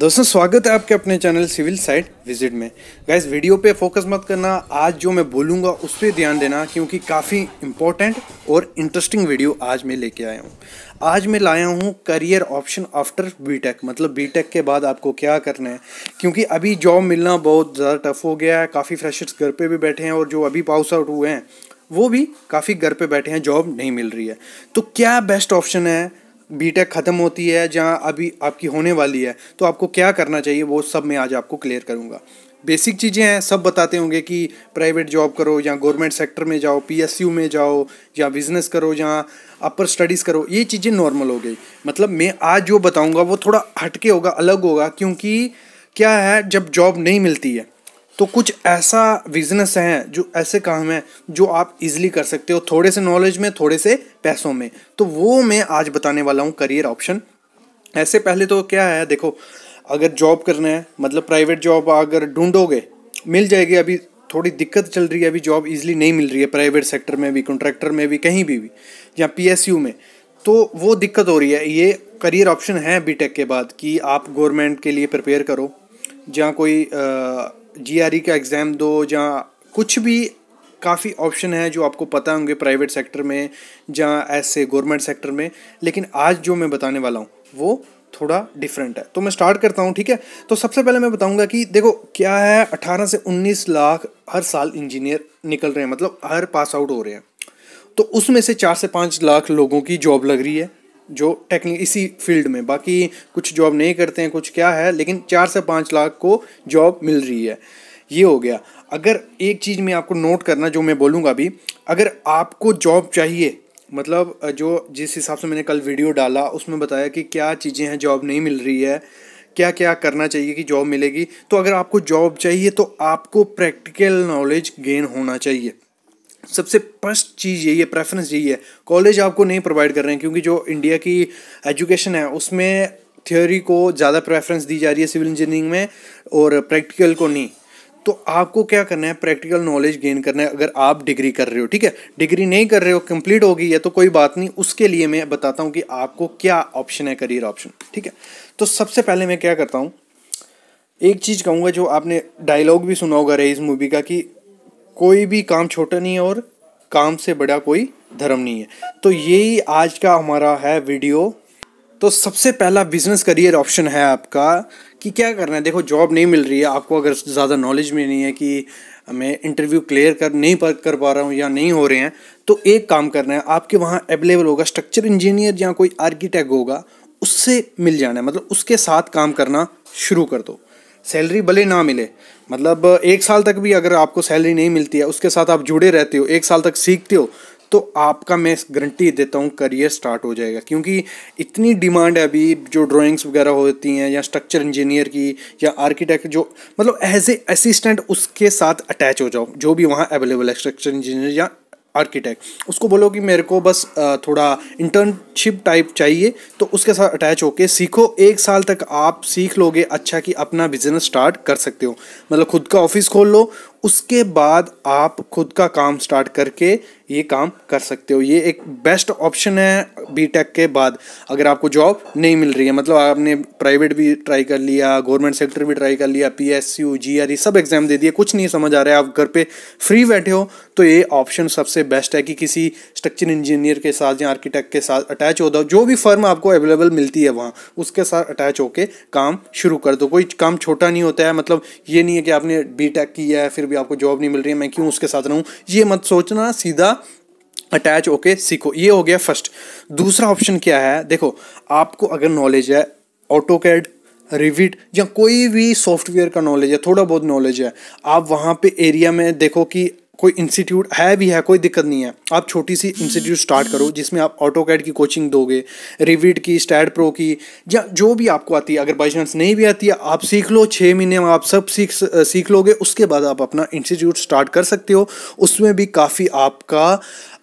दोस्तों स्वागत है आपके अपने चैनल सिविल साइड विजिट में गैस वीडियो पे फोकस मत करना आज जो मैं बोलूँगा उस पर ध्यान देना क्योंकि काफ़ी इंपॉर्टेंट और इंटरेस्टिंग वीडियो आज मैं लेके आया हूँ आज मैं लाया हूँ करियर ऑप्शन आफ्टर बीटेक मतलब बीटेक के बाद आपको क्या करना है क्योंकि अभी जॉब मिलना बहुत ज़्यादा टफ हो गया है काफ़ी फ्रेशर्स घर पर भी बैठे हैं और जो अभी पाउस आउट हुए हैं वो भी काफ़ी घर पर बैठे हैं जॉब नहीं मिल रही है तो क्या बेस्ट ऑप्शन है बीटेक ख़त्म होती है जहाँ अभी आपकी होने वाली है तो आपको क्या करना चाहिए वो सब मैं आज आपको क्लियर करूँगा बेसिक चीज़ें हैं सब बताते होंगे कि प्राइवेट जॉब करो या गवर्नमेंट सेक्टर में जाओ पीएसयू में जाओ या बिज़नेस करो या अपर स्टडीज़ करो ये चीज़ें नॉर्मल हो गई मतलब मैं आज जो बताऊँगा वो थोड़ा हटके होगा अलग होगा क्योंकि क्या है जब जॉब नहीं मिलती है तो कुछ ऐसा बिजनेस है जो ऐसे काम है जो आप इजीली कर सकते हो थोड़े से नॉलेज में थोड़े से पैसों में तो वो मैं आज बताने वाला हूँ करियर ऑप्शन ऐसे पहले तो क्या है देखो अगर जॉब करना है मतलब प्राइवेट जॉब अगर ढूंढोगे मिल जाएगी अभी थोड़ी दिक्कत चल रही है अभी जॉब इजीली नहीं मिल रही है प्राइवेट सेक्टर में भी कॉन्ट्रैक्टर में भी कहीं भी भी या पी में तो वो दिक्कत हो रही है ये करियर ऑप्शन है बीटेक के बाद कि आप गवर्नमेंट के लिए प्रिपेयर करो जहाँ कोई आ, जीआरई e का एग्ज़ाम दो या कुछ भी काफ़ी ऑप्शन हैं जो आपको पता होंगे प्राइवेट सेक्टर में जहाँ ऐसे गवर्नमेंट सेक्टर में लेकिन आज जो मैं बताने वाला हूँ वो थोड़ा डिफरेंट है तो मैं स्टार्ट करता हूँ ठीक है तो सबसे पहले मैं बताऊँगा कि देखो क्या है 18 से 19 लाख हर साल इंजीनियर निकल रहे हैं मतलब हर पास आउट हो रहे हैं तो उसमें से चार से पाँच लाख लोगों की जॉब लग रही है जो टेक्निक इसी फील्ड में बाकी कुछ जॉब नहीं करते हैं कुछ क्या है लेकिन चार से पाँच लाख को जॉब मिल रही है ये हो गया अगर एक चीज़ में आपको नोट करना जो मैं बोलूँगा अभी अगर आपको जॉब चाहिए मतलब जो जिस हिसाब से मैंने कल वीडियो डाला उसमें बताया कि क्या चीज़ें हैं जॉब नहीं मिल रही है क्या क्या करना चाहिए कि जॉब मिलेगी तो अगर आपको जॉब चाहिए तो आपको प्रैक्टिकल नॉलेज गेन होना चाहिए सबसे फर्स्ट चीज़ यही है प्रेफरेंस यही है कॉलेज आपको नहीं प्रोवाइड कर रहे हैं क्योंकि जो इंडिया की एजुकेशन है उसमें थ्योरी को ज़्यादा प्रेफरेंस दी जा रही है सिविल इंजीनियरिंग में और प्रैक्टिकल को नहीं तो आपको क्या करना है प्रैक्टिकल नॉलेज गेन करना है अगर आप डिग्री कर रहे हो ठीक है डिग्री नहीं कर रहे हो कंप्लीट हो गई है तो कोई बात नहीं उसके लिए मैं बताता हूँ कि आपको क्या ऑप्शन है करियर ऑप्शन ठीक है तो सबसे पहले मैं क्या करता हूँ एक चीज़ कहूँगा जो आपने डायलॉग भी सुना होगा रही इस मूवी का कि कोई भी काम छोटा नहीं है और काम से बड़ा कोई धर्म नहीं है तो यही आज का हमारा है वीडियो तो सबसे पहला बिजनेस करियर ऑप्शन है आपका कि क्या करना है देखो जॉब नहीं मिल रही है आपको अगर ज़्यादा नॉलेज में नहीं है कि मैं इंटरव्यू क्लियर कर नहीं पर कर पा रहा हूँ या नहीं हो रहे हैं तो एक काम करना है आपके वहाँ अवेलेबल होगा स्ट्रक्चर इंजीनियर या कोई आर्किटेक्ट होगा उससे मिल जाना है मतलब उसके साथ काम करना शुरू कर दो सैलरी भले ना मिले मतलब एक साल तक भी अगर आपको सैलरी नहीं मिलती है उसके साथ आप जुड़े रहते हो एक साल तक सीखते हो तो आपका मैं गारंटी देता हूँ करियर स्टार्ट हो जाएगा क्योंकि इतनी डिमांड है अभी जो ड्राइंग्स वगैरह होती हैं या स्ट्रक्चर इंजीनियर की या आर्किटेक्ट जो मतलब एज ए असिस्टेंट उसके साथ अटैच हो जाओ जो भी वहाँ अवेलेबल है स्ट्रक्चर इंजीनियर या आर्किटेक्ट उसको बोलो कि मेरे को बस थोड़ा इंटर्नशिप टाइप चाहिए तो उसके साथ अटैच होके सीखो एक साल तक आप सीख लोगे अच्छा कि अपना बिजनेस स्टार्ट कर सकते हो मतलब खुद का ऑफिस खोल लो उसके बाद आप खुद का काम स्टार्ट करके ये काम कर सकते हो ये एक बेस्ट ऑप्शन है बी के बाद अगर आपको जॉब नहीं मिल रही है मतलब आपने प्राइवेट भी ट्राई कर लिया गवर्नमेंट सेक्टर भी ट्राई कर लिया P S U G R सब एग्ज़ाम दे दिए कुछ नहीं समझ आ रहा है आप घर पे फ्री बैठे हो तो ये ऑप्शन सबसे बेस्ट है कि किसी स्ट्रक्चर इंजीनियर के साथ या आर्किटेक्ट के साथ अटैच हो दो जो भी फर्म आपको अवेलेबल मिलती है वहाँ उसके साथ अटैच होकर काम शुरू कर दो कोई काम छोटा नहीं होता है मतलब ये नहीं है कि आपने बी टेक किया है फिर भी आपको जॉब नहीं मिल रही है मैं क्यों उसके साथ रहूँ ये मत सोचना सीधा अटैच ओके सीखो ये हो गया फर्स्ट दूसरा ऑप्शन क्या है देखो आपको अगर नॉलेज है ऑटो कैड रिविट या कोई भी सॉफ्टवेयर का नॉलेज है थोड़ा बहुत नॉलेज है आप वहाँ पे एरिया में देखो कि कोई इंस्टीट्यूट है भी है कोई दिक्कत नहीं है आप छोटी सी इंस्टीट्यूट स्टार्ट करो जिसमें आप ऑटो कैड की कोचिंग दोगे रिविट की स्टैड प्रो की या जो भी आपको आती है अगर बाई चांस नहीं भी आती है आप सीख लो छः महीने में आप सब सीख सीख लोगे उसके बाद आप अपना इंस्टीट्यूट स्टार्ट कर सकते हो उसमें भी काफ़ी आपका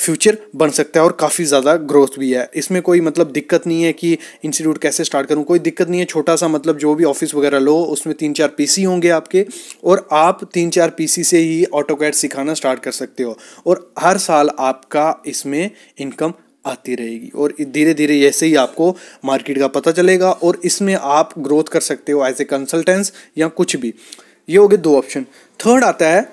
फ्यूचर बन सकता है और काफ़ी ज़्यादा ग्रोथ भी है इसमें कोई मतलब दिक्कत नहीं है कि इंस्टीट्यूट कैसे स्टार्ट करूँ कोई दिक्कत नहीं है छोटा सा मतलब जो भी ऑफिस वगैरह लो उसमें तीन चार पीसी होंगे आपके और आप तीन चार पीसी से ही ऑटो कैड सिखाना स्टार्ट कर सकते हो और हर साल आपका इसमें इनकम आती रहेगी और धीरे धीरे ऐसे ही आपको मार्केट का पता चलेगा और इसमें आप ग्रोथ कर सकते हो एज ए कंसल्टेंस या कुछ भी ये हो गए दो ऑप्शन थर्ड आता है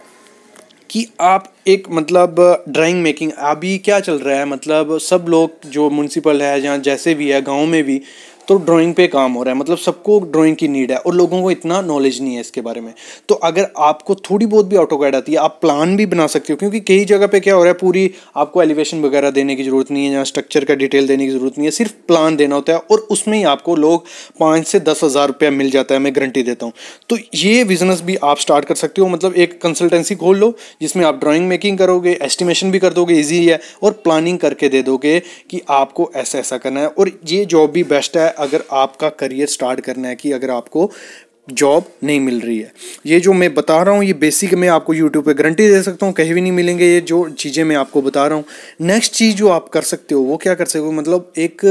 कि आप एक मतलब ड्राइंग मेकिंग अभी क्या चल रहा है मतलब सब लोग जो म्यूनसिपल है या जैसे भी है गाँव में भी तो ड्राइंग पे काम हो रहा है मतलब सबको ड्राइंग की नीड है और लोगों को इतना नॉलेज नहीं है इसके बारे में तो अगर आपको थोड़ी बहुत भी ऑटो गाइड आती है आप प्लान भी बना सकते हो क्योंकि कई जगह पे क्या हो रहा है पूरी आपको एलिवेशन वगैरह देने की ज़रूरत नहीं है या स्ट्रक्चर का डिटेल देने की ज़रूरत नहीं है सिर्फ प्लान देना होता है और उसमें ही आपको लोग पाँच से दस हज़ार रुपया मिल जाता है मैं गारंटी देता हूँ तो ये बिज़नेस भी आप स्टार्ट कर सकते हो मतलब एक कंसल्टेंसी खोल लो जिसमें आप ड्राॅइंग मेकिंग करोगे एस्टिमेशन भी कर दोगे ईजी है और प्लानिंग करके दे दोगे कि आपको ऐसा ऐसा करना है और ये जॉब भी बेस्ट है अगर आपका करियर स्टार्ट करना है कि अगर आपको जॉब नहीं मिल रही है ये जो मैं बता रहा हूँ ये बेसिक मैं आपको यूट्यूब पे गारंटी दे सकता हूँ कहीं भी नहीं मिलेंगे ये जो चीज़ें मैं आपको बता रहा हूँ नेक्स्ट चीज़ जो आप कर सकते हो वो क्या कर सकते हो मतलब एक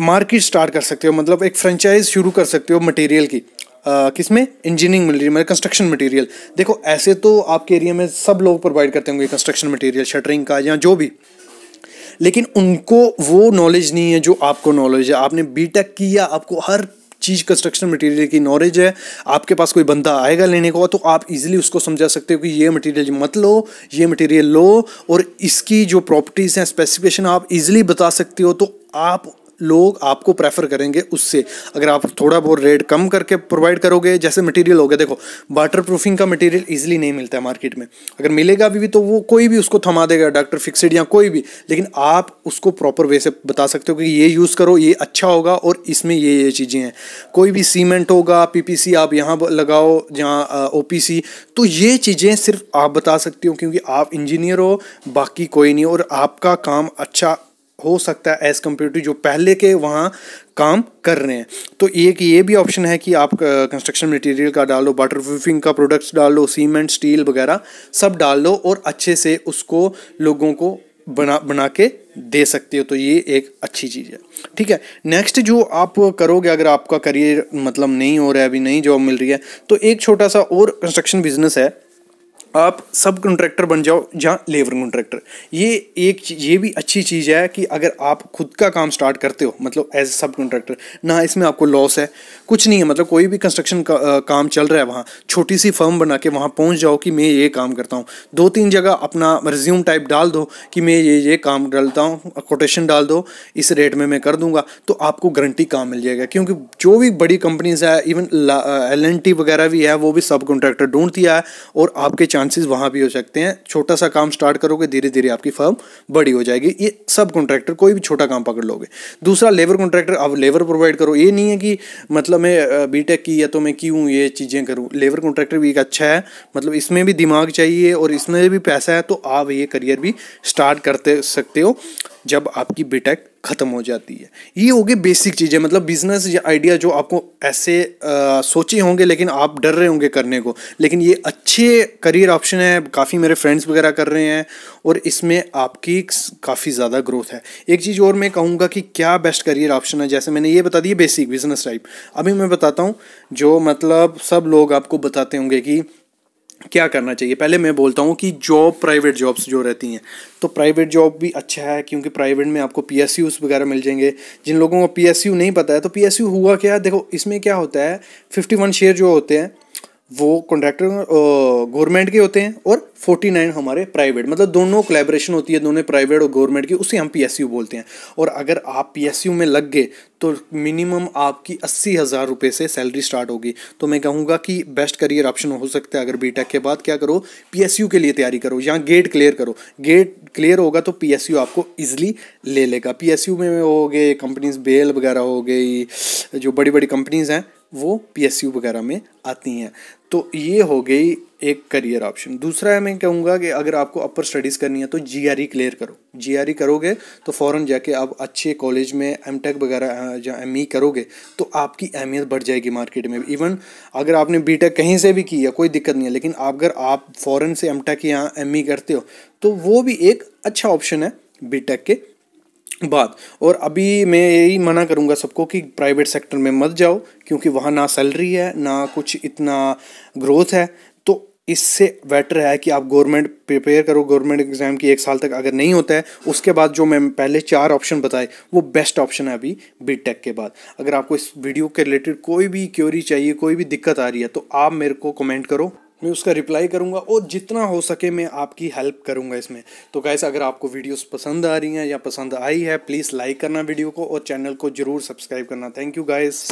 मार्केट स्टार्ट कर सकते हो मतलब एक फ्रेंचाइज शुरू कर सकते हो मटेरियल की किसमें इंजीनियरिंग मिल है मतलब कंस्ट्रक्शन मटेरियल देखो ऐसे तो आपके एरिया में सब लोग प्रोवाइड करते होंगे कंस्ट्रक्शन मटेरियल शटरिंग का या जो भी लेकिन उनको वो नॉलेज नहीं है जो आपको नॉलेज है आपने बी किया आपको हर चीज़ कंस्ट्रक्शन मटेरियल की नॉलेज है आपके पास कोई बंदा आएगा लेने को तो आप इजीली उसको समझा सकते हो कि ये मटेरियल मत लो ये मटेरियल लो और इसकी जो प्रॉपर्टीज़ हैं स्पेसिफिकेशन आप इजीली बता सकते हो तो आप लोग आपको प्रेफर करेंगे उससे अगर आप थोड़ा बहुत रेट कम करके प्रोवाइड करोगे जैसे मटेरियल हो गया देखो वाटर प्रूफिंग का मटेरियल ईजिली नहीं मिलता है मार्केट में अगर मिलेगा भी, भी तो वो कोई भी उसको थमा देगा डॉक्टर फिक्सड या कोई भी लेकिन आप उसको प्रॉपर वे से बता सकते हो कि ये यूज़ करो ये अच्छा होगा और इसमें ये ये चीज़ें हैं कोई भी सीमेंट होगा पी आप यहाँ लगाओ जहाँ ओ तो ये चीज़ें सिर्फ आप बता सकती हो क्योंकि आप इंजीनियर हो बाकी कोई नहीं और आपका काम अच्छा हो सकता है एज़ कम्पेयर टू जो पहले के वहाँ काम कर रहे हैं तो एक ये भी ऑप्शन है कि आप कंस्ट्रक्शन मटेरियल का डालो वाटर प्रूफिंग का प्रोडक्ट्स डाल लो सीमेंट स्टील वगैरह सब डाल लो और अच्छे से उसको लोगों को बना बना के दे सकते हो तो ये एक अच्छी चीज़ है ठीक है नेक्स्ट जो आप करोगे अगर आपका करियर मतलब नहीं हो रहा है अभी नहीं जॉब मिल रही है तो एक छोटा सा और कंस्ट्रक्शन बिजनेस है आप सब कॉन्ट्रैक्टर बन जाओ या लेबर कॉन्ट्रैक्टर ये एक ये भी अच्छी चीज़ है कि अगर आप खुद का काम स्टार्ट करते हो मतलब एज ए सब कॉन्ट्रैक्टर ना इसमें आपको लॉस है कुछ नहीं है मतलब कोई भी कंस्ट्रक्शन का आ, काम चल रहा है वहाँ छोटी सी फर्म बना के वहाँ पहुँच जाओ कि मैं ये काम करता हूँ दो तीन जगह अपना रिज्यूम टाइप डाल दो कि मैं ये ये काम डालता हूँ कोटेशन डाल दो इस रेट में मैं कर दूँगा तो आपको गारंटी काम मिल जाएगा क्योंकि जो भी बड़ी कंपनीज है इवन एल वगैरह भी है वो भी सब कॉन्ट्रैक्टर ढूंढती है और आपके चांसेस वहाँ भी हो सकते हैं छोटा सा काम स्टार्ट करोगे धीरे धीरे आपकी फर्म बड़ी हो जाएगी ये सब कॉन्ट्रैक्टर कोई भी छोटा काम पकड़ लोगे दूसरा लेबर कॉन्ट्रैक्टर अब लेबर प्रोवाइड करो ये नहीं है कि मतलब मैं बी की या तो मैं क्यों ये चीज़ें करूँ लेबर कॉन्ट्रैक्टर भी एक अच्छा है मतलब इसमें भी दिमाग चाहिए और इसमें भी पैसा है तो आप ये करियर भी स्टार्ट करते सकते हो जब आपकी बीटेक ख़त्म हो जाती है ये होगी बेसिक चीज़ें मतलब बिजनेस या आइडिया जो आपको ऐसे आ, सोचे होंगे लेकिन आप डर रहे होंगे करने को लेकिन ये अच्छे करियर ऑप्शन है काफ़ी मेरे फ्रेंड्स वगैरह कर रहे हैं और इसमें आपकी काफ़ी ज़्यादा ग्रोथ है एक चीज़ और मैं कहूँगा कि क्या बेस्ट करियर ऑप्शन है जैसे मैंने ये बता दिया बेसिक बिजनेस टाइप अभी मैं बताता हूँ जो मतलब सब लोग आपको बताते होंगे कि क्या करना चाहिए पहले मैं बोलता हूँ कि जॉब प्राइवेट जॉब्स जो रहती हैं तो प्राइवेट जॉब भी अच्छा है क्योंकि प्राइवेट में आपको पी एस वगैरह मिल जाएंगे जिन लोगों को पी नहीं पता है तो पी हुआ क्या है देखो इसमें क्या होता है फिफ्टी शेयर जो होते हैं वो कॉन्ट्रैक्टर गवर्नमेंट के होते हैं और 49 हमारे प्राइवेट मतलब दोनों कोलेब्रेशन होती है दोनों प्राइवेट और गवर्नमेंट की उसे हम पीएसयू बोलते हैं और अगर आप पीएसयू में लग गए तो मिनिमम आपकी अस्सी हज़ार रुपये से सैलरी स्टार्ट होगी तो मैं कहूँगा कि बेस्ट करियर ऑप्शन हो सकता है अगर बी के बाद क्या करो पी के लिए तैयारी करो यहाँ गेट क्लियर करो गेट क्लियर होगा तो पी आपको ईजिली ले लेगा यू में हो गए कंपनीज बेल वगैरह हो गई जो बड़ी बड़ी कंपनीज़ हैं वो पी वगैरह में आती हैं तो ये हो गई एक करियर ऑप्शन दूसरा है मैं कहूँगा कि अगर आपको अपर स्टडीज़ करनी है तो जी क्लियर e करो जी e करोगे तो फ़ौरन जाके आप अच्छे कॉलेज में टेक वगैरह या ई e करोगे तो आपकी अहमियत बढ़ जाएगी मार्केट में इवन अगर आपने बी कहीं से भी की है कोई दिक्कत नहीं है लेकिन अगर आप फ़ौरन से एम टेक या एम करते हो तो वो भी एक अच्छा ऑप्शन है बी के बात और अभी मैं यही मना करूँगा सबको कि प्राइवेट सेक्टर में मत जाओ क्योंकि वहाँ ना सैलरी है ना कुछ इतना ग्रोथ है तो इससे बेटर है कि आप गवर्नमेंट प्रिपेयर करो गवर्नमेंट एग्ज़ाम की एक साल तक अगर नहीं होता है उसके बाद जो मैं पहले चार ऑप्शन बताए वो बेस्ट ऑप्शन है अभी बी टेक के बाद अगर आपको इस वीडियो के रिलेटेड कोई भी क्योरी चाहिए कोई भी दिक्कत आ रही है तो आप मेरे को कमेंट करो मैं उसका रिप्लाई करूँगा और जितना हो सके मैं आपकी हेल्प करूँगा इसमें तो गैस अगर आपको वीडियोस पसंद आ रही हैं या पसंद आई है प्लीज़ लाइक करना वीडियो को और चैनल को ज़रूर सब्सक्राइब करना थैंक यू गाइस